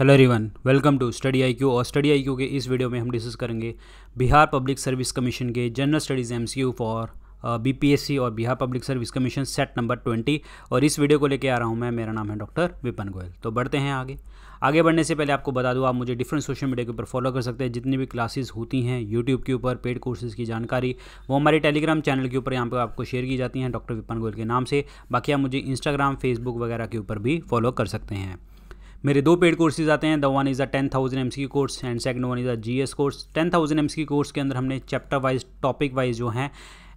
hello everyone welcome to study I Q और study I Q के इस video में हम डिस्कस करेंगे बिहार पब्लिक सर्विस कमीशन के general studies M C Q for BPSC और Bihar public service commission set number twenty और इस वीडियो को लेके आ रहा हूँ मैं मेरा नाम है डॉक्टर विपन गोयल तो बढ़ते हैं आगे आगे बढ़ने से पहले आपको बता दूँ आप मुझे डिफरेंट सोशल मीडिया के ऊपर फॉलो कर सकते हैं जितनी भी क्लासेस होती हैं यूट्यूब के ऊपर पेड कोर्सेज की जानकारी वो हमारे टेलीग्राम चैनल के ऊपर यहाँ पर आपको शेयर की जाती हैं डॉक्टर विपन गोयल के नाम से बाकी आप मुझे इंस्टाग्राम फेसबुक वगैरह के ऊपर भी फॉलो कर सकते हैं मेरे दो पेड कोर्सेज आते हैं the one is a ten thousand M C course and second one is a G S course ten thousand M C course के अंदर हमने चैप्टर वाइज टॉपिक वाइज जो हैं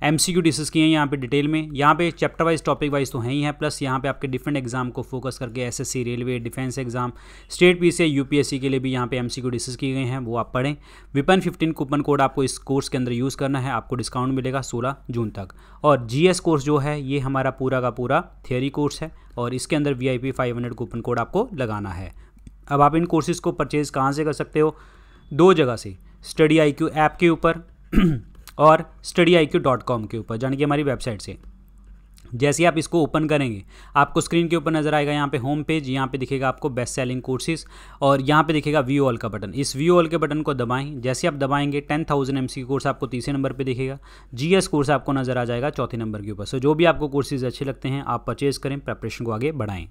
एम सी क्यू डिस्कस किए हैं यहाँ पे डिटेल में यहाँ पे चैप्टर वाइज टॉपिक वाइज तो हैं ही हैं प्लस यहाँ पे आपके डिफरेंट एग्जाम को फोकस करके S S C railway defence exam state P C U P S C के लिए भी यहाँ पे एम सी क्यू डिस्कस किए गए हैं वो आप पढ़ें विपन फिफ्टीन कूपन कोड आपको इस कोर्स के अंदर यूज़ करना है आपको डिस्काउंट मिलेगा सोलह जून तक और जी एस कोर्स जो है ये हमारा पूरा का पूरा थियोरी कोर्स है और इसके अंदर V I P five hundred coupon code आपको लगाना है अब आप इन कोर्सेज़ को परचेज़ कहाँ से कर सकते हो दो जगह से स्टडी आई क्यू ऐप के ऊपर और study I Q dot com के ऊपर जाने की हमारी वेबसाइट से जैसे ही आप इसको ओपन करेंगे आपको स्क्रीन के ऊपर नजर आएगा यहाँ पे होम पेज यहाँ पे दिखेगा आपको बेस्ट सेलिंग कोर्सेज और यहाँ पे दिखेगा व्यू ऑल का बटन इस व्यू ऑल के बटन को दबाएं जैसे आप दबाएंगे टेन थाउजेंड एम कोर्स आपको तीसरे नंबर पे दिखेगा जीएस कोर्स आपको नजर आ जाएगा चौथे नंबर के ऊपर सो जो भी आपको कोर्सेज अच्छे लगते हैं आप परचेज करें प्रेपरेशन को आगे बढ़ाएं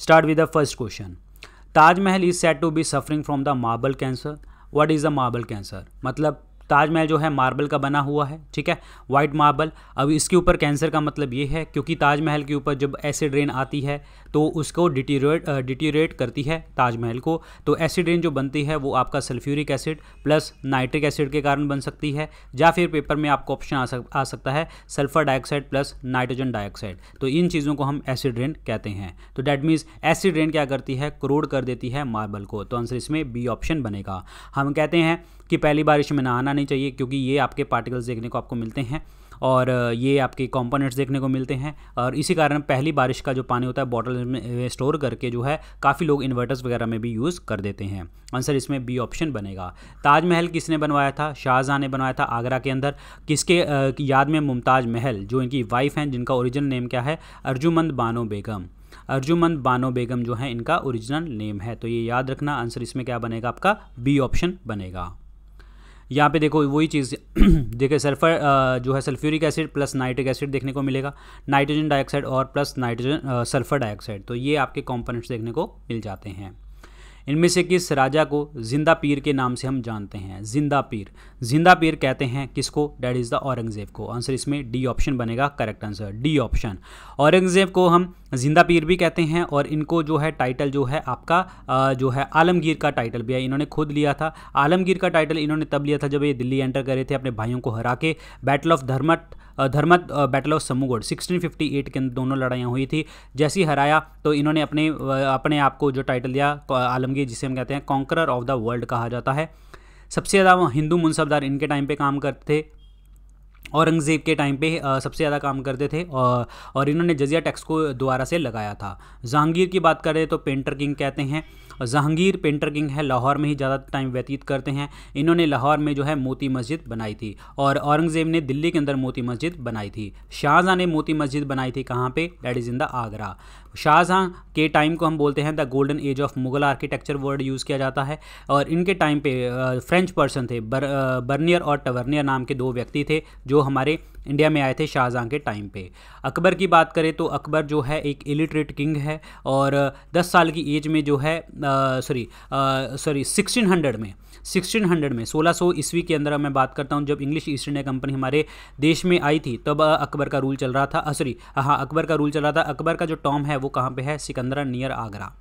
start with the first question Taj Mahal is said to be suffering from the marble cancer what is the marble cancer मतलब ताजमहल जो है मार्बल का बना हुआ है ठीक है वाइट मार्बल अब इसके ऊपर कैंसर का मतलब ये है क्योंकि ताजमहल के ऊपर जब एसिड रेन आती है तो उसको डिटीरेट डिटीरेट करती है ताजमहल को तो एसिड रेन जो बनती है वो आपका sulphuric acid plus nitric acid के कारण बन सकती है या फिर पेपर में आपको ऑप्शन आ, सक, आ सकता है sulphur dioxide plus nitrogen dioxide तो इन चीज़ों को हम एसिड रेन कहते हैं तो डैट मीन्स एसिड रेन क्या करती है क्रोड कर देती है मार्बल को तो आंसर इसमें बी ऑप्शन बनेगा हम कहते हैं कि पहली बारिश में ना आना नहीं चाहिए क्योंकि ये आपके पार्टिकल्स देखने को आपको मिलते हैं और ये आपके कंपोनेंट्स देखने को मिलते हैं और इसी कारण पहली बारिश का जो पानी होता है बॉटल में स्टोर करके जो है काफ़ी लोग इन्वर्टर्स वगैरह में भी यूज़ कर देते हैं आंसर इसमें बी ऑप्शन बनेगा ताजमहल किसने बनवाया था शाहजहाँ ने बनवाया था आगरा के अंदर किसके याद में मुमताज़ महल जो इनकी वाइफ हैं जिनका ओरिजिनल नेम क्या है अर्जुमंद बानो बेगम अर्जुमंद बानो बेगम जो है इनका ओरिजिनल नेम है तो ये याद रखना आंसर इसमें क्या बनेगा आपका बी ऑप्शन बनेगा यहाँ पे देखो वही चीज़ देखिए सल्फर जो है sulphuric acid plus nitric acid देखने को मिलेगा नाइट्रोजन डाइऑक्साइड और प्लस नाइट्रोजन सल्फर डाइऑक्साइड तो ये आपके कॉम्पोनेंट्स देखने को मिल जाते हैं इनमें से किस राजा को जिंदा पीर के नाम से हम जानते हैं जिंदा पीर जिंदा पीर कहते हैं किसको डैट इज़ द औरंगज़ेब को आंसर इसमें डी ऑप्शन बनेगा correct answer D option Aurangzeb को हम जिंदा पीर भी कहते हैं और इनको जो है टाइटल जो है आपका जो है आलमगीर का टाइटल भी है इन्होंने खुद लिया था आलमगीर का टाइटल इन्होंने तब लिया था जब ये दिल्ली एंटर करे थे अपने भाइयों को हरा के battle of Dharmat Dharmat battle of Samugarh 1658 के अंदर दोनों लड़ाइयाँ हुई थी जैसी हराया तो इन्होंने अपने अपने आप को जो टाइटल दिया आलमगीर जिसे हम कहते हैं कॉन्करर ऑफ द वर्ल्ड कहा जाता है सबसे ज़्यादा हिंदू मुनसबदार इनके टाइम पे काम करते थे औरंगज़ेब के टाइम पे सबसे ज़्यादा काम करते थे और, इन्होंने जजिया टैक्स को दोबारा से लगाया था जहांगीर की बात करें तो पेंटर किंग कहते हैं जहांगीर पेंटर किंग है लाहौर में ही ज़्यादा टाइम व्यतीत करते हैं इन्होंने लाहौर में जो है मोती मस्जिद बनाई थी और औरंगज़ेब ने दिल्ली के अंदर मोती मस्जिद बनाई थी शाहजहाँ ने मोती मस्जिद बनाई थी कहाँ पर that is in the Agra Shah Jahan के टाइम को हम बोलते हैं the golden age of Mughal architecture word use किया जाता है और इनके टाइम पे फ्रेंच पर्सन थे बर, बर्नियर और टवर्नियर नाम के दो व्यक्ति थे जो हमारे इंडिया में आए थे शाहजहाँ के टाइम पे अकबर की बात करें तो अकबर जो है एक इलिटरेट किंग है और दस साल की एज में जो है सॉरी सॉरी सिक्सटीन हंड्रेड में 1600 में 1600 ईस्वी के अंदर मैं बात करता हूँ जब इंग्लिश ईस्ट इंडिया कंपनी हमारे देश में आई थी तब अकबर का रूल चल रहा था असरी हाँ, हाँ अकबर का रूल चल रहा था अकबर का जो टॉम है वो कहाँ पर है सिकंदरा नियर आगरा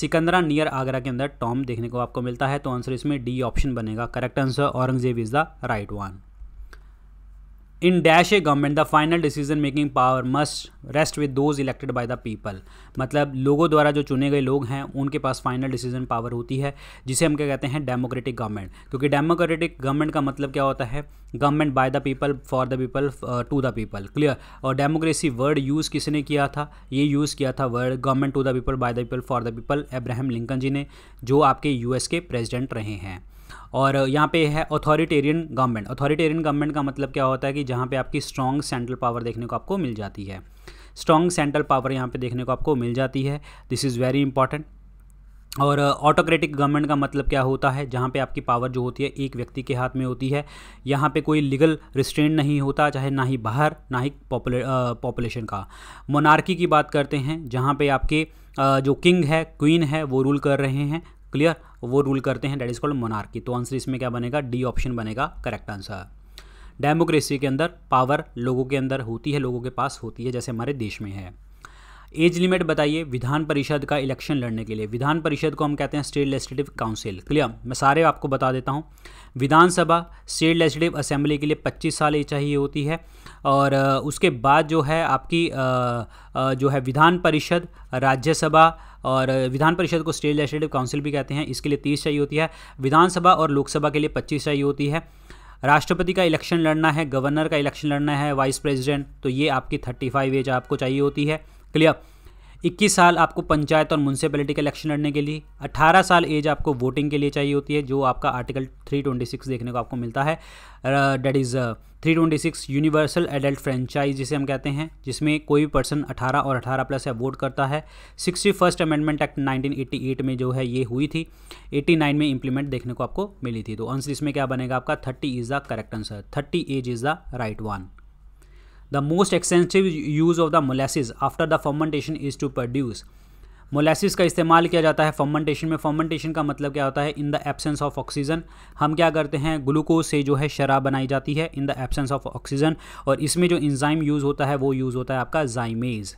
सिकंदरा नियर आगरा के अंदर टॉम देखने को आपको मिलता है तो आंसर इसमें डी ऑप्शन बनेगा correct answer Aurangzeb is the right one in dash a government the final decision making power must rest with those elected by the people मतलब लोगों द्वारा जो चुने गए लोग हैं उनके पास फाइनल डिसीजन पावर होती है जिसे हम क्या कहते हैं डेमोक्रेटिक गवर्नमेंट क्योंकि डेमोक्रेटिक गवर्नमेंट का मतलब क्या होता है government by the people for the people to the people clear और डेमोक्रेसी वर्ड यूज़ किसने किया था ये यूज़ किया था word government to the people by the people for the people Abraham Lincoln ji ने जो आपके यूएस के प्रेजिडेंट रहे हैं और यहाँ पे है अथॉरिटेरियन गवर्नमेंट अथॉरिटेरियन गवर्नमेंट का मतलब क्या होता है कि जहाँ पे आपकी स्ट्रॉन्ग सेंट्रल पावर देखने को आपको मिल जाती है स्ट्रॉन्ग सेंट्रल पावर यहाँ पे देखने को आपको मिल जाती है दिस इज़ वेरी इंपॉर्टेंट और ऑटोक्रेटिक uh, गवर्नमेंट का मतलब क्या होता है जहाँ पे आपकी पावर जो होती है एक व्यक्ति के हाथ में होती है यहाँ पे कोई लीगल रिस्ट्रेंट नहीं होता चाहे ना ही बाहर ना ही पॉपुलेशन uh, का मोनार्की की बात करते हैं जहाँ पे आपके uh, जो किंग है क्वीन है वो रूल कर रहे हैं क्लियर वो रूल करते हैं डेट इज़ कॉल्ड मोनार्की तो आंसर इसमें क्या बनेगा डी ऑप्शन बनेगा करेक्ट आंसर डेमोक्रेसी के अंदर पावर लोगों के अंदर होती है लोगों के पास होती है जैसे हमारे देश में है एज लिमिट बताइए विधान परिषद का इलेक्शन लड़ने के लिए विधान परिषद को हम कहते हैं स्टेट लेजिस्लेटिव काउंसिल क्लियर मैं सारे आपको बता देता हूँ विधानसभा स्टेट लेजिस्लेटिव असेंबली के लिए 25 साल ये चाहिए होती है और उसके बाद जो है आपकी जो है विधान परिषद राज्यसभा और विधान परिषद को स्टेट लेजिस्लेटिव काउंसिल भी कहते हैं इसके लिए तीस चाहिए होती है विधानसभा और लोकसभा के लिए पच्चीस चाहिए होती है राष्ट्रपति का इलेक्शन लड़ना है गवर्नर का इलेक्शन लड़ना है वाइस प्रेसिडेंट तो ये आपकी थर्टी फाइव एज आपको चाहिए होती है क्लियर 21 साल आपको पंचायत और म्यूनसिपैलिटी के इलेक्शन लड़ने के लिए 18 साल एज आपको वोटिंग के लिए चाहिए होती है जो आपका आर्टिकल 326 देखने को आपको मिलता है that is 326 universal adult franchise जिसे हम कहते हैं जिसमें कोई भी पर्सन 18 और 18 प्लस या वोट करता है सिक्सटी फर्स्ट अमेंडमेंट एक्ट 1988 में जो है ये हुई थी 89 में इंप्लीमेंट देखने को आपको मिली थी तो आंसर इसमें क्या बनेगा आपका thirty is the correct answer thirty age is the right one The most extensive use of the molasses after the fermentation is to produce molasses का इस्तेमाल किया जाता है फर्मेंटेशन में फर्मेंटेशन का मतलब क्या होता है in the absence of oxygen हम क्या करते हैं ग्लूकोज से जो है शराब बनाई जाती है in the absence of oxygen और इसमें जो इंजाइम यूज़ होता है वो यूज़ होता है आपका जाइमेज़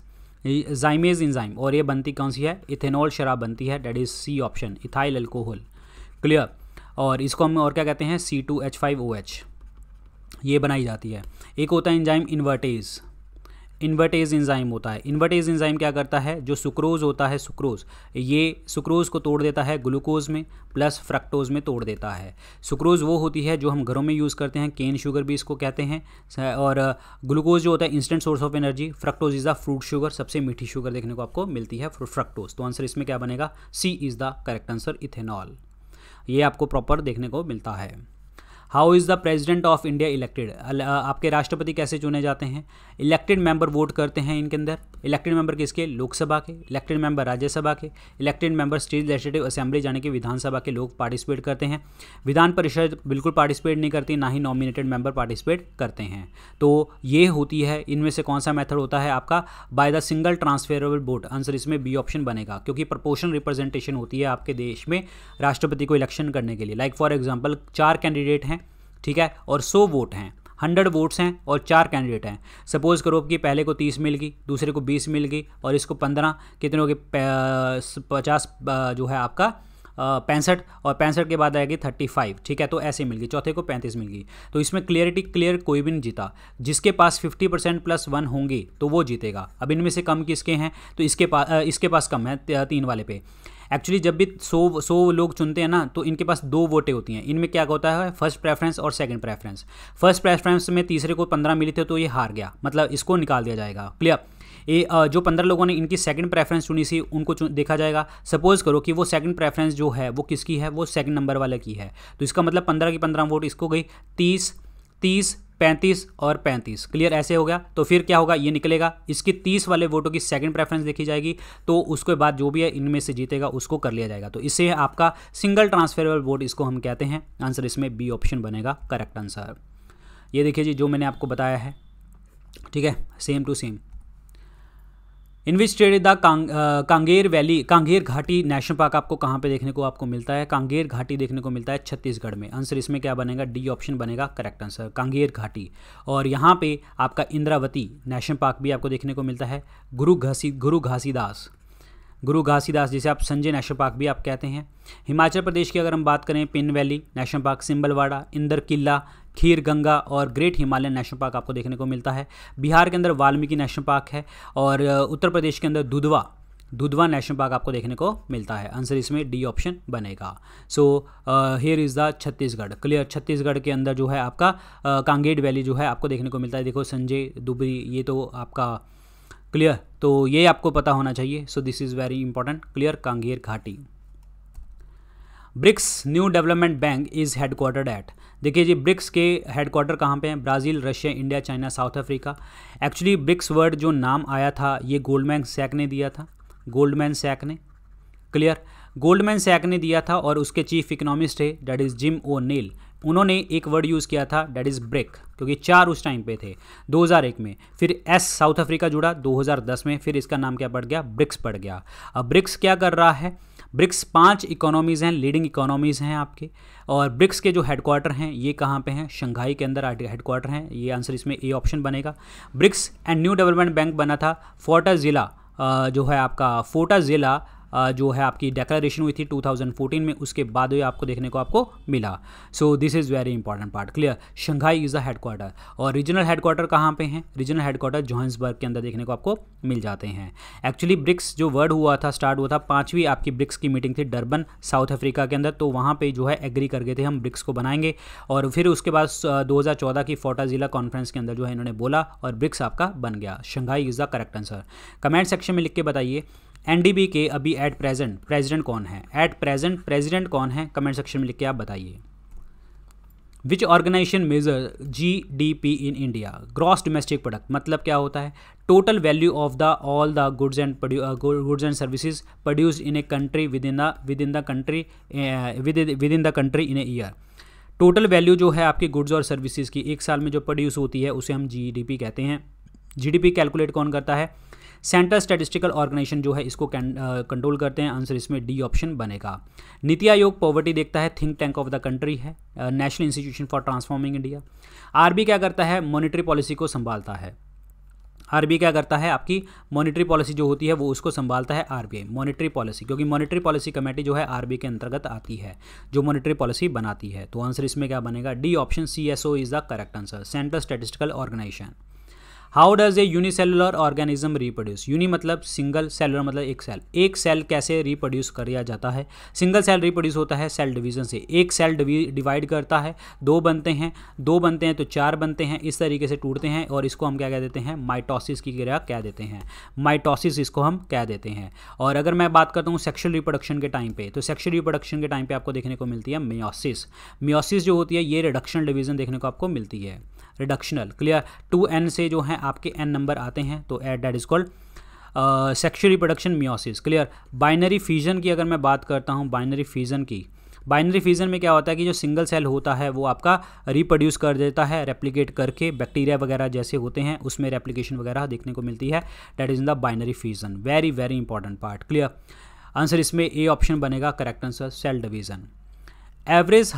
जाइमेज इंजाइम और ये बनती कौन सी है इथेनॉल शराब बनती है that is C option ethyl alcohol clear और इसको हम और क्या कहते हैं C two H five O H ये बनाई जाती है एक होता है इंजाइम इन्वर्टेज इन्वर्टेज इंजाइम होता है इन्वर्टेज इंजाइम क्या करता है जो सुक्रोज होता है सुक्रोज ये सुक्रोज को तोड़ देता है ग्लूकोज में प्लस फ्रक्टोज में तोड़ देता है सुक्रोज वो होती है जो हम घरों में यूज़ करते हैं केन शुगर भी इसको कहते हैं और ग्लूकोज जो होता है instant source of energy fructose is the fruit sugar सबसे मीठी शुगर देखने को आपको मिलती है फ्रक्टोज तो आंसर इसमें क्या बनेगा C is the correct answer ethanol ये आपको प्रॉपर देखने को मिलता है how is the president of India elected आपके राष्ट्रपति कैसे चुने जाते हैं इलेक्टेड मेंबर वोट करते हैं इनके अंदर इलेक्टेड मेंबर किसके लोकसभा के इलेक्टेड मेंबर राज्यसभा के elected member state legislative assembly जाने के विधानसभा के लोग पार्टिसिपेट करते हैं विधान परिषद बिल्कुल पार्टिसिपेट नहीं करती ना ही नॉमिनेटेड मेंबर पार्टिसिपेट करते हैं तो ये होती है इनमें से कौन सा मेथड होता है आपका by the single transferable vote answer इसमें बी ऑप्शन बनेगा क्योंकि प्रपोशन रिप्रेजेंटेशन होती है आपके देश में राष्ट्रपति को इलेक्शन करने के लिए लाइक फॉर एग्जाम्पल चार कैंडिडेट हैं ठीक है और सौ वोट हैं हंड्रेड वोट्स हैं और चार कैंडिडेट हैं सपोज़ करो कि पहले को तीस मिल गई दूसरे को बीस मिल गई और इसको पंद्रह कितने हो गए पचास जो है आपका पैंसठ और पैंसठ के बाद आएगी थर्टी फाइव ठीक है तो ऐसे मिल गई चौथे को पैंतीस मिल गई तो इसमें क्लियरिटी क्लियर कोई भी नहीं जीता जिसके पास फिफ्टी परसेंट प्लस वन होंगे तो वो जीतेगा अब इनमें से कम किसके हैं तो इसके पास इसके पास कम है तीन वाले पे एक्चुअली जब भी सौ सौ लोग चुनते हैं ना तो इनके पास दो वोटें होती हैं इनमें क्या होता है फर्स्ट प्रेफरेंस और सेकंड प्रेफरेंस फर्स्ट प्रेफरेंस में तीसरे को पंद्रह मिली थे तो ये हार गया मतलब इसको निकाल दिया जाएगा क्लियर ये जो पंद्रह लोगों ने इनकी सेकंड प्रेफरेंस चुनी थी उनको चुन, देखा जाएगा सपोज करो कि वो सेकंड प्रेफरेंस जो है वो किसकी है वो सेकंड नंबर वाले की है तो इसका मतलब पंद्रह की पंद्रह वोट इसको गई तीस तीस पैंतीस और पैंतीस क्लियर ऐसे हो गया तो फिर क्या होगा ये निकलेगा इसकी तीस वाले वोटों की सेकंड प्रेफरेंस देखी जाएगी तो उसके बाद जो भी है इनमें से जीतेगा उसको कर लिया जाएगा तो इससे आपका सिंगल ट्रांसफरेबल वोट इसको हम कहते हैं आंसर इसमें बी ऑप्शन बनेगा करेक्ट आंसर ये देखिए जी जो मैंने आपको बताया है ठीक है same to same invested the कांग, Kanger valley Kanger Ghati national park आपको कहाँ पे देखने को आपको मिलता है कांगेर घाटी देखने को मिलता है छत्तीसगढ़ में आंसर इसमें क्या बनेगा डी ऑप्शन बनेगा करेक्ट आंसर कांगेर घाटी और यहाँ पे आपका इंद्रावती नेशनल पार्क भी आपको देखने को मिलता है गुरु घासी गुरु घासीदास गुरु घासीदास जिसे आप संजय नेशनल पार्क भी आप कहते हैं हिमाचल प्रदेश की अगर हम बात करें Pin valley national park Simbalbara Inder Kila Khir Ganga और ग्रेट हिमालयन नेशनल पार्क आपको देखने को मिलता है बिहार के अंदर वाल्मीकि नेशनल पार्क है और उत्तर प्रदेश के अंदर दुधवा दुधवा नेशनल पार्क आपको देखने को मिलता है आंसर इसमें डी ऑप्शन बनेगा so here is the Chhattisgarh clear Chhattisgarh के अंदर जो है आपका uh, कांगेट वैली जो है आपको देखने को मिलता है देखो संजय दुबरी ये तो आपका क्लियर तो ये आपको पता होना चाहिए so this is very important clear Kanger Ghati BRICS new development bank is headquartered at देखिए जी ब्रिक्स के हेडक्वार्टर कहाँ पे हैं Brazil Russia India China South Africa actually BRICS word जो नाम आया था ये गोल्डमैन सैक ने दिया था गोल्डमैन सैक ने क्लियर गोल्डमैन सैक ने दिया था और उसके चीफ इकोनॉमिस्ट है that is Jim O'Neill उन्होंने एक वर्ड यूज़ किया था डैट इज़ ब्रिक क्योंकि चार उस टाइम पे थे 2001 में फिर एस साउथ अफ्रीका जुड़ा 2010 में फिर इसका नाम क्या पड़ गया ब्रिक्स पड़ गया अब ब्रिक्स क्या कर रहा है ब्रिक्स पांच इकोनॉमीज़ हैं लीडिंग इकोनॉमीज़ हैं आपके और ब्रिक्स के जो हेडक्वार्टर हैं ये कहाँ पे हैं शंघाई के अंदर हेडक्वार्टर हैं ये आंसर इसमें ए ऑप्शन बनेगा BRICS and new development bank बना था फोटा ज़िला जो है आपका फोटा ज़िला जो है आपकी डेक्लेशन हुई थी 2014 में उसके बाद ही आपको देखने को आपको मिला so this is very important part clear Shanghai is the headquarter और रीजनल हेडक्वार्टर कहाँ पे हैं रीजनल हेडक्वार्टर जोहन्सबर्ग के अंदर देखने को आपको मिल जाते हैं एक्चुअली ब्रिक्स जो वर्ड हुआ था स्टार्ट हुआ था पाँचवीं आपकी ब्रिक्स की मीटिंग थी डरबन साउथ अफ्रीका के अंदर तो वहाँ पर जो है एग्री कर गए थे हम ब्रिक्स को बनाएंगे और फिर उसके बाद दो की फोटा जिला कॉन्फ्रेंस के अंदर जो है इन्होंने बोला और ब्रिक्स आपका बन गया Shanghai is the correct answer comment section में लिख के बताइए एनडीबी के अभी एट प्रेजेंट प्रेजिडेंट कौन है एट प्रेजेंट प्रेजिडेंट कौन है कमेंट सेक्शन में लिख के आप बताइए which organisation measure G D P in India gross domestic product मतलब क्या होता है total value of the all the goods and goods and services produce in a country within the within the country within the country in a year total value जो है आपकी goods और services की एक साल में जो produce होती है उसे हम जी कहते हैं जी कैलकुलेट कौन करता है सेंट्रल स्टैटिस्टिकल ऑर्गेनाइजेशन जो है इसको कंट्रोल करते हैं आंसर इसमें डी ऑप्शन बनेगा नीति आयोग पॉवर्टी देखता है think tank of the country है national institution for transforming India RB क्या करता है मॉनिटरी पॉलिसी को संभालता है आरबीआई क्या करता है आपकी मॉनिटरी पॉलिसी जो होती है वो उसको संभालता है आरबीआई मॉनिटरी पॉलिसी क्योंकि मॉनिटरी पॉलिसी कमेटी जो है आरबीआई के अंतर्गत आती है जो मॉनिटरी पॉलिसी बनाती है तो आंसर इसमें क्या बनेगा D option C S O is the correct answer central statistical organisation how does a unicellular organism reproduce uni मतलब सिंगल सेलुलर मतलब एक सेल एक सेल कैसे रिप्रोड्यूस किया जाता है सिंगल सेल रिप्रोड्यूस होता है सेल डिवीजन से एक सेल डिवाइड करता है दो बनते हैं दो बनते हैं तो चार बनते हैं इस तरीके से टूटते हैं और इसको हम क्या कह देते हैं माइटोसिस की क्रिया कह देते हैं माइटोसिस इसको हम कह देते हैं और अगर मैं बात करता हूँ सेक्शुअल रिप्रोडक्शन के टाइम पे तो सेक्शुअल रिप्रोडक्शन के टाइम पे आपको देखने को मिलती है मियोसिस मियोसिस जो होती है ये रिडक्शन डिवीजन देखने को आपको मिलती है रिडक्शनल क्लियर टू एन से जो है आपके एन नंबर आते हैं तो at that is called sexual reproduction meiosis clear binary fusion की अगर मैं बात करता हूँ बाइनरी फ्यूजन की बाइनरी फ्यूजन में क्या होता है कि जो सिंगल सेल होता है वो आपका रिप्रोड्यूस कर देता है रेप्लीकेट करके बैक्टीरिया वगैरह जैसे होते हैं उसमें रेप्लीकेशन वगैरह देखने को मिलती है that is in the binary fusion very very important part clear answer इसमें ए ऑप्शन बनेगा correct answer cell division average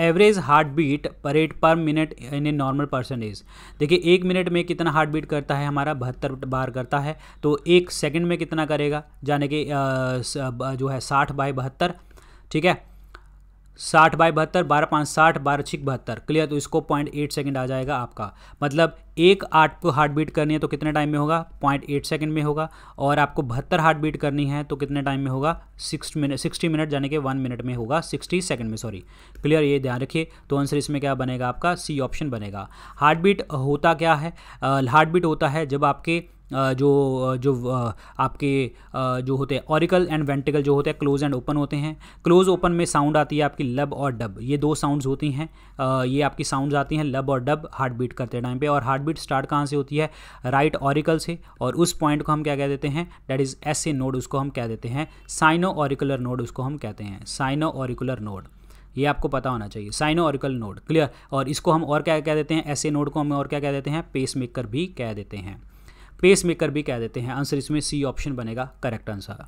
average heart beat per at per minute in a normal person is देखिए एक minute में कितना heart beat करता है हमारा बहत्तर बार करता है तो एक सेकंड में कितना करेगा जाने कि जो है साठ बाई बहत्तर ठीक है साठ बाई बहत्तर बारह पाँच साठ बारह छिक बहत्तर क्लियर तो इसको पॉइंट एट सेकेंड आ जाएगा आपका मतलब एक आठ को हार्ट बीट करनी है तो कितने टाइम में होगा पॉइंट एट सेकेंड में होगा और आपको बहत्तर हार्ट बीट करनी है तो कितने टाइम में होगा सिक्स मिनट सिक्सटी मिनट जाने के वन मिनट में होगा सिक्सटी सेकेंड में सॉरी क्लियर ये ध्यान रखिए तो आंसर इसमें क्या बनेगा आपका सी ऑप्शन बनेगा हार्ट बीट होता क्या है हार्ट बीट होता है जब आपके जो जो आपके जो होते हैं ऑरिकल एंड वेंटिकल जो होते हैं क्लोज एंड ओपन होते हैं क्लोज ओपन में साउंड आती है आपकी लब और डब ये दो साउंड्स होती हैं ये आपकी साउंड्स आती हैं लब और डब हार्ट बीट करते टाइम पे और हार्ट बीट स्टार्ट कहाँ से होती है राइट ऑरिकल से और उस पॉइंट को हम क्या कह देते हैं that is S A node उसको हम कह देते हैं साइनो ऑरिकुलर नोड उसको हम कहते हैं साइनो ऑरिकुलर नोड ये आपको पता होना चाहिए साइनो ऑरिकल नोड क्लियर और इसको हम और क्या कह देते हैं ऐसे नोड को हम और क्या कह देते हैं पेस मेकर भी कह देते हैं पेस मेकर भी कह देते हैं आंसर इसमें सी ऑप्शन बनेगा करेक्ट आंसर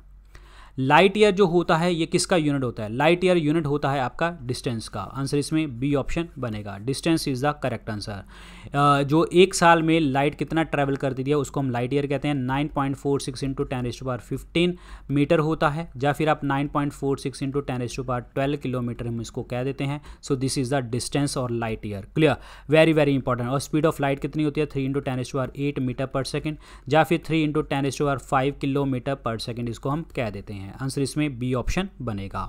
लाइट ईयर जो होता है ये किसका यूनिट होता है लाइट ईयर यूनिट होता है आपका डिस्टेंस का आंसर इसमें बी ऑप्शन बनेगा distance is the correct answer जो एक साल में लाइट कितना ट्रैवल करती है उसको हम लाइट ईयर कहते हैं nine point four six into ten एस टू पार फिफ्टीन मीटर होता है या फिर आप nine point four six into ten एस टू पार ट्वेल्व किलोमीटर हम इसको कह देते हैं so this is the distance और light year clear very very important और स्पीड ऑफ लाइट कितनी होती है थ्री इंटू टेन एस to power eight metre per second या फिर थ्री इंटू टेन एस to power five kilometre per second इसको हम कह देते हैं हैं आंसर इसमें बी ऑप्शन बनेगा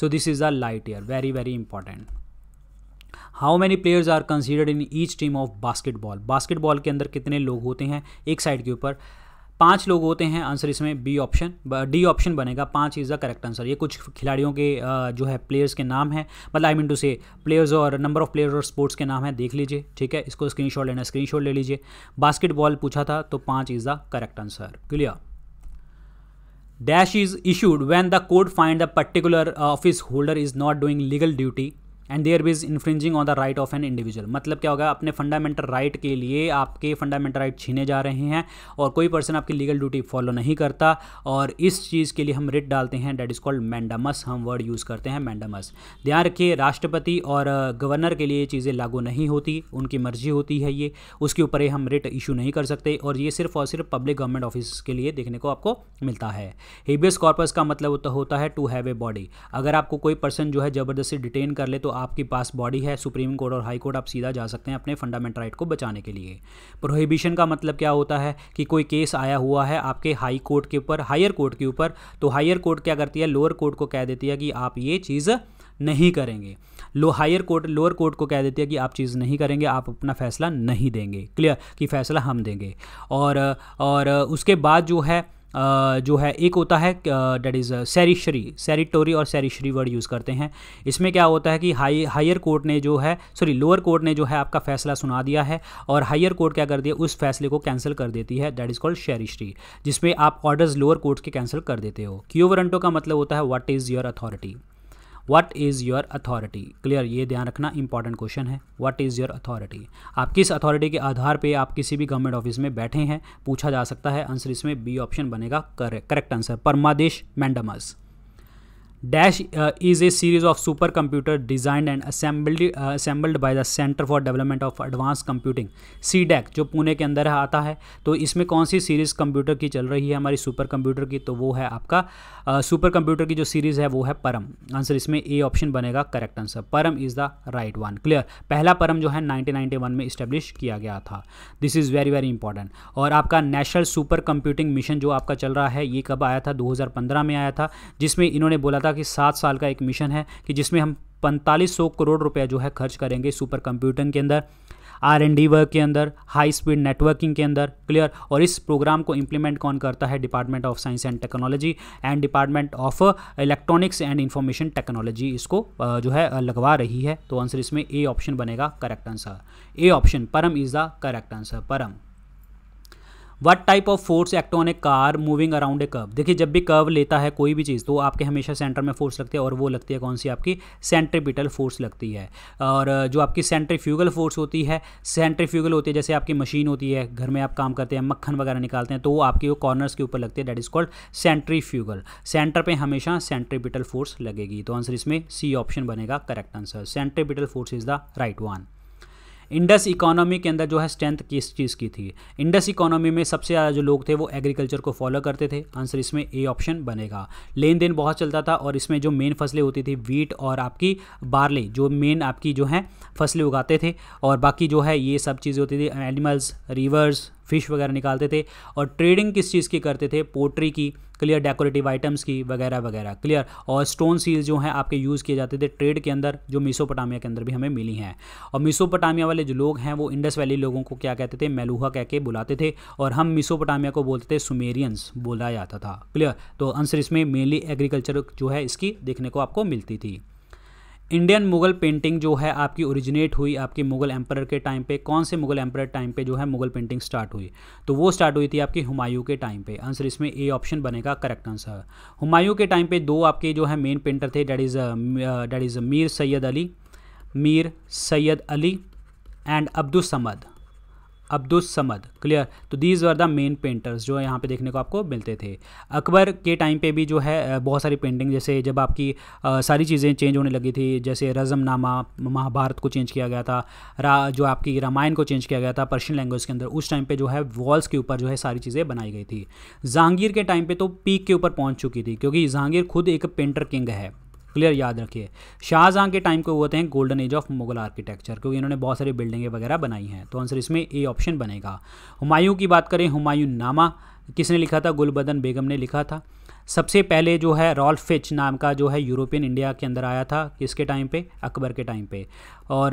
so this is the light year very very important how many players are considered in each team of basketball basketball के अंदर कितने लोग होते हैं एक साइड के ऊपर पांच लोग होते हैं आंसर इसमें बी ऑप्शन डी ऑप्शन बनेगा पांच इज़ द करेक्ट आंसर ये कुछ खिलाड़ियों के जो है प्लेयर्स के नाम है मतलब आई मीन टू से प्लेयर्स और नंबर ऑफ प्लेयर्स और स्पोर्ट्स के नाम है देख लीजिए ठीक है इसको स्क्रीनशॉट लेना स्क्रीनशॉट ले लीजिए बास्केटबॉल पूछा था तो पाँच is the correct answer clear Dash is issued when the court finds the particular office holder is not doing legal duty and there is infringing on the right of an individual मतलब क्या होगा अपने fundamental right right के लिए आपके fundamental right right छीने जा रहे हैं और कोई पर्सन आपकी लीगल ड्यूटी फॉलो नहीं करता और इस चीज़ के लिए हम रिट डालते हैं डेट इज़ कॉल्ड मैंडामस हम वर्ड यूज़ करते हैं मैंडामस ध्यान रखिए राष्ट्रपति और गवर्नर के लिए ये चीज़ें लागू नहीं होती उनकी मर्जी होती है ये उसके ऊपर हम रिट इशू नहीं कर सकते और ये सिर्फ और सिर्फ पब्लिक गवर्नमेंट ऑफिस के लिए देखने को आपको मिलता है हेबियस कॉर्पस का मतलब होता है टू हैव ए बॉडी अगर आपको कोई पर्सन जो है ज़बरदस्ती डिटेन कर ले तो आपके पास बॉडी है सुप्रीम कोर्ट और हाई कोर्ट आप सीधा जा सकते हैं अपने फंडामेंटल राइट को बचाने के लिए प्रोहिबिशन का मतलब क्या होता है कि कोई केस आया हुआ है आपके हाई कोर्ट के ऊपर हायर कोर्ट के ऊपर तो हायर कोर्ट क्या करती है लोअर कोर्ट को कह देती है कि आप ये चीज़ नहीं करेंगे लो हायर कोर्ट लोअर कोर्ट को कह देती है कि आप चीज़ नहीं करेंगे आप अपना फैसला नहीं देंगे क्लियर कि फैसला हम देंगे और और उसके बाद जो है जो है एक होता है डेट इज़ सैरिशरी सैरिटोरी और सैरिशरी वर्ड यूज़ करते हैं इसमें क्या होता है कि हाई हायर कोर्ट ने जो है सॉरी लोअर कोर्ट ने जो है आपका फैसला सुना दिया है और हायर कोर्ट क्या कर दिया उस फैसले को कैंसिल कर देती है दैट इज़ कॉल्ड सैरिशरी जिसमें आप ऑर्डर्स लोअर कोर्ट के कैंसिल कर देते हो क्योवरंटो का मतलब होता है what is your authority what is your authority clear ये ध्यान रखना इंपॉर्टेंट क्वेश्चन है वट इज़ योर अथॉरिटी आप किस अथॉरिटी के आधार पे आप किसी भी गवर्नमेंट ऑफिस में बैठे हैं पूछा जा सकता है आंसर इसमें बी ऑप्शन बनेगा करेक्ट आंसर परमादेश mandamus dash is a series of super computer design and assembled assembled by the centre for development of advance computing C DAC जो पुणे के अंदर आता है तो इसमें कौन सी सीरीज़ कंप्यूटर की चल रही है हमारी सुपर कंप्यूटर की तो वो है आपका सुपर सुपर कंप्यूटर की जो सीरीज़ है वो है परम आंसर इसमें ए ऑप्शन बनेगा correct answer Param is the right one clear पहला परम जो है 1991 में इस्टेब्लिश किया गया था this is very very important और आपका नेशनल सुपर कंप्यूटिंग मिशन जो आपका चल रहा है ये कब आया था 2015 में आया था जिसमें इन्होंने बोला था सरकार कि सात साल का एक मिशन है कि जिसमें हम पैंतालीस सौ करोड़ रुपया जो है खर्च करेंगे सुपर कंप्यूटर के अंदर आर एंड डी वर्क के अंदर हाई स्पीड नेटवर्किंग के अंदर क्लियर और इस प्रोग्राम को इम्प्लीमेंट कौन करता है department of science and technology and department of electronics and information technology इसको जो है लगवा रही है तो आंसर इसमें ए ऑप्शन बनेगा correct answer A option Param is the correct answer Param what type of force act on a car moving around a curve देखिए जब भी कर्व लेता है कोई भी चीज़ तो आपके हमेशा सेंटर में फोर्स लगती है और वो लगती है कौन सी आपकी सेंट्रीपिटल फोर्स लगती है और जो आपकी सेंट्रीफ्यूगल फोर्स होती है सेंट्रीफ्यूगल होती है जैसे आपकी मशीन होती है घर में आप काम करते हैं मक्खन वगैरह निकालते हैं तो वो आपकी वो कॉर्नर्स के ऊपर लगती है that is called centrifugal centre पर हमेशा सेंट्रीपिटल फोर्स लगेगी तो आंसर इसमें सी ऑप्शन बनेगा correct answer centripetal force is the right one Indus economy के अंदर जो है स्ट्रेंथ किस चीज़ की थी इंडस इकोनॉमी में सबसे ज़्यादा जो लोग थे वो एग्रीकल्चर को फॉलो करते थे आंसर इसमें ए ऑप्शन बनेगा लेन देन बहुत चलता था और इसमें जो मेन फसलें होती थी वीट और आपकी बार्ले जो मेन आपकी जो है फसलें उगाते थे और बाकी जो है ये सब चीज़ें होती थी एनिमल्स रिवर्स फ़िश वगैरह निकालते थे और ट्रेडिंग किस चीज़ की करते थे पोट्री की क्लियर डेकोरेटिव आइटम्स की वगैरह वगैरह क्लियर और स्टोन सील जो हैं आपके यूज़ किए जाते थे ट्रेड के अंदर जो मिसोपटामिया के अंदर भी हमें मिली हैं और मिसोपटामिया वाले जो लोग हैं वो इंडस वैली लोगों को क्या कहते थे मेलूहा कह के बुलाते थे और हम मिसोपटामिया को बोलते थे सुमेरियंस बोला जाता था क्लियर तो आंसर इसमें मेनली एग्रीकल्चर जो है इसकी देखने को आपको मिलती थी इंडियन मुगल पेंटिंग जो है आपकी ओरिजिनेट हुई आपके मुगल एम्पर के टाइम पे कौन से मुगल एम्पर टाइम पे जो है मुगल पेंटिंग स्टार्ट हुई तो वो स्टार्ट हुई थी आपकी हुमायूं के टाइम पे आंसर इसमें ए ऑप्शन बनेगा करेक्ट आंसर हुमायूं के टाइम पे दो आपके जो है मेन पेंटर थे that is that is Mir Sayyid Ali Mir Sayyid Ali and Abdul Samad Abdul Samad clear तो these are the main painters जो यहाँ पे देखने को आपको मिलते थे अकबर के टाइम पे भी जो है बहुत सारी पेंटिंग जैसे जब आपकी आ, सारी चीज़ें चेंज होने लगी थी जैसे रजमनामा महाभारत को चेंज किया गया था रा जो आपकी रामायण को चेंज किया गया था पर्शियन लैंग्वेज के अंदर उस टाइम पर जो है वॉल्स के ऊपर जो है सारी चीज़ें बनाई गई थी जहांगीर के टाइम पर तो पीक के ऊपर पहुँच चुकी थी क्योंकि जहांगीर खुद एक पेंटर किंग है क्लियर याद रखिए शाहजहाँ के टाइम को होते हैं golden age of Mughal architecture क्योंकि इन्होंने बहुत सारी बिल्डिंगें वगैरह बनाई हैं तो आंसर इसमें ए ऑप्शन बनेगा हुमायूं की बात करें हुमायूं नामा किसने लिखा था गुलबदन बेगम ने लिखा था सबसे पहले जो है रॉल्फ फिच नाम का जो है यूरोपियन इंडिया के अंदर आया था किसके टाइम पे अकबर के टाइम पे और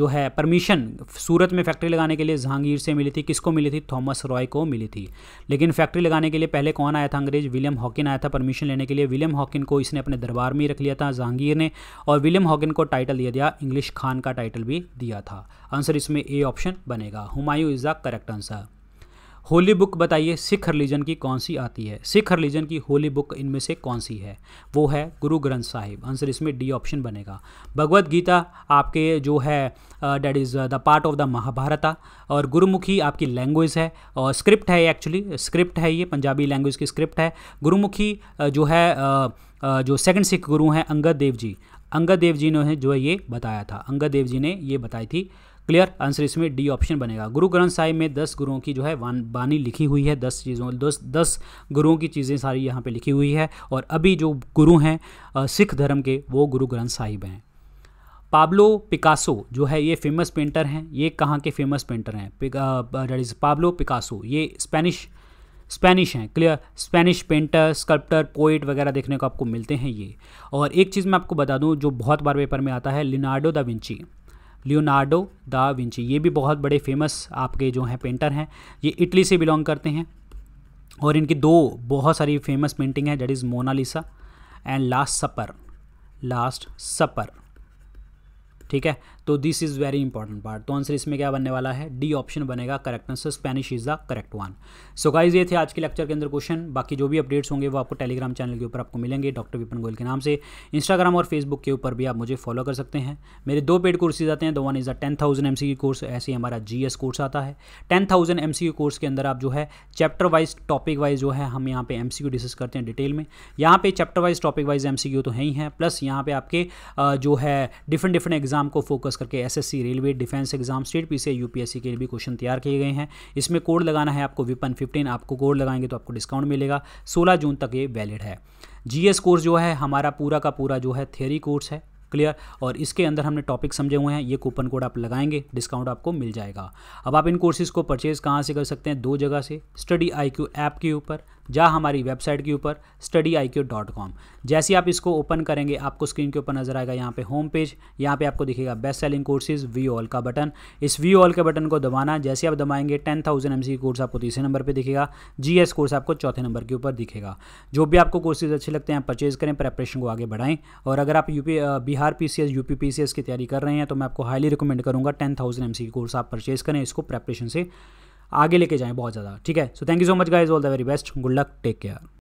जो है परमिशन सूरत में फैक्ट्री लगाने के लिए जहांगीर से मिली थी किसको मिली थी थॉमस रॉय को मिली थी लेकिन फैक्ट्री लगाने के लिए पहले कौन आया था अंग्रेज विलियम हॉकिन आया था परमिशन लेने के लिए विलियम हॉकिन को इसने अपने दरबार में ही रख लिया था जहांगीर ने और विलियम हॉकिन को टाइटल दिया दिया इंग्लिश खान का टाइटल भी दिया था आंसर इसमें ए ऑप्शन बनेगा Humayun is the correct answer holy book बताइए सिख रिलीजन की कौन सी आती है सिख रिलीजन की होली बुक इनमें से कौन सी है वो है गुरु ग्रंथ साहिब आंसर इसमें डी ऑप्शन बनेगा भगवत गीता आपके जो है that is the part of the Mahabharata और गुरुमुखी आपकी लैंग्वेज है और स्क्रिप्ट है एक्चुअली स्क्रिप्ट है ये पंजाबी लैंग्वेज की स्क्रिप्ट है गुरुमुखी जो है जो सेकंड सिख गुरु हैं अंगद देव जी अंगद देव जी ने जो है ये बताया था अंगद देव जी ने ये बताई थी क्लियर आंसर इसमें डी ऑप्शन बनेगा गुरु ग्रंथ साहिब में दस गुरुओं की जो है बानी लिखी हुई है दस चीज़ों दस दस गुरुओं की चीज़ें सारी यहाँ पे लिखी हुई है और अभी जो गुरु हैं सिख धर्म के वो गुरु ग्रंथ साहिब हैं पाब्लो पिकासो जो है ये फेमस पेंटर हैं ये कहाँ के फेमस पेंटर हैं डेट इज़ पाब्लो पिकासो ये स्पेनिश स्पेनिश हैं clear Spanish painter sculptor poet वगैरह देखने को आपको मिलते हैं ये और एक चीज़ मैं आपको बता दूं जो बहुत बार पेपर में आता है Leonardo da Vinci Leonardo da Vinci ये भी बहुत बड़े फेमस आपके जो हैं पेंटर हैं ये इटली से बिलोंग करते हैं और इनकी दो बहुत सारी फेमस पेंटिंग है that is Mona Lisa and last supper last supper ठीक है तो this is very important part तो आंसर इसमें क्या बनने वाला है डी ऑप्शन बनेगा correct answer Spanish is the correct one so guys ये थे आज के लेक्चर के अंदर क्वेश्चन बाकी जो भी अपडेट्स होंगे वो आपको टेलीग्राम चैनल के ऊपर आपको मिलेंगे डॉक्टर विपिन गोयल के नाम से इंस्टाग्राम और फेसबुक के ऊपर भी आप मुझे फॉलो कर सकते हैं मेरे दो पेड कोर्सेज आते हैं दो one is the ten thousand M C course ऐसे ही हमारा जी एस कोर्स आता है ten thousand M C course के अंदर आप जो है चैप्टर वाइज टॉपिक वाइज जो है हम यहाँ पे एम सी क्यू डिस्कस करते हैं डिटेल में यहाँ पे chapter wise topic wise M C Q तो है ही है प्लस यहाँ पे आपके जो है डिफरेंट डिफरेंट एग्जाम एग्ज़ाम को फोकस करके SSC railway defence exam state PCS UPSC के लिए भी क्वेश्चन तैयार किए गए हैं इसमें कोड लगाना है आपको विपन फिफ्टीन आपको कोड लगाएंगे तो आपको डिस्काउंट मिलेगा सोलह जून तक ये वैलिड है जीएस कोर्स जो है हमारा पूरा का पूरा जो है थियोरी कोर्स है क्लियर और इसके अंदर हमने टॉपिक समझे हुए हैं ये कूपन कोड आप लगाएंगे डिस्काउंट आपको मिल जाएगा अब आप इन कोर्सेज़ को परचेज़ कहाँ से कर सकते हैं दो जगह से स्टडी आईक्यू ऐप के ऊपर जा हमारी वेबसाइट के ऊपर study I Q dot com जैसे आप इसको ओपन करेंगे आपको स्क्रीन के ऊपर नजर आएगा यहाँ पे होम पेज यहाँ पे आपको दिखेगा best selling courses view all का बटन इस वी ऑल के बटन को दबाना जैसे आप दबाएंगे ten thousand M C course आपको तीसरे नंबर पर दिखेगा जी एस कोर्स आपको चौथे नंबर के ऊपर दिखेगा जो भी आपको कोर्सेज अच्छे लगते हैं आप परचेज करें प्रेपरेशन को आगे बढ़ाएं और अगर आप UP Bihar P C S U P P C S की तैयारी कर रहे हैं तो मैं आपको हाईली रिकमेंड करूँगा ten thousand M C course आप परचेज करें इसको प्रेपरेशन से आगे लेके जाएं बहुत ज़्यादा ठीक है so thank you so much guys all the very best good luck take care